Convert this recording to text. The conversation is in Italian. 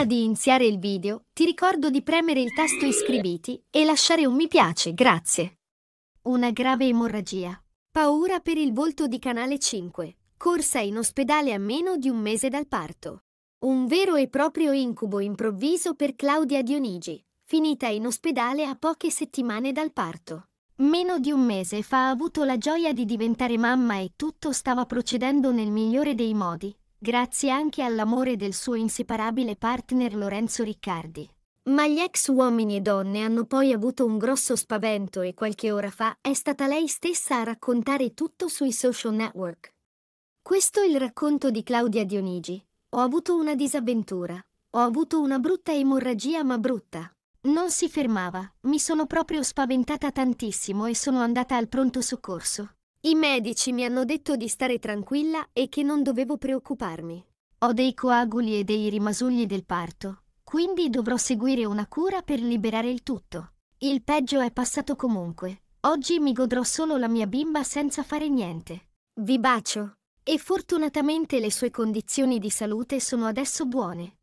Prima di iniziare il video, ti ricordo di premere il tasto iscriviti e lasciare un mi piace, grazie. Una grave emorragia. Paura per il volto di Canale 5. Corsa in ospedale a meno di un mese dal parto. Un vero e proprio incubo improvviso per Claudia Dionigi, finita in ospedale a poche settimane dal parto. Meno di un mese fa ha avuto la gioia di diventare mamma e tutto stava procedendo nel migliore dei modi, grazie anche all'amore del suo inseparabile partner Lorenzo Riccardi. Ma gli ex uomini e donne hanno poi avuto un grosso spavento e qualche ora fa è stata lei stessa a raccontare tutto sui social network. Questo è il racconto di Claudia Dionigi. Ho avuto una disavventura. Ho avuto una brutta emorragia ma brutta. Non si fermava, mi sono proprio spaventata tantissimo e sono andata al pronto soccorso. I medici mi hanno detto di stare tranquilla e che non dovevo preoccuparmi. Ho dei coaguli e dei rimasugli del parto, quindi dovrò seguire una cura per liberare il tutto. Il peggio è passato comunque. Oggi mi godrò solo la mia bimba senza fare niente. Vi bacio. E fortunatamente le sue condizioni di salute sono adesso buone.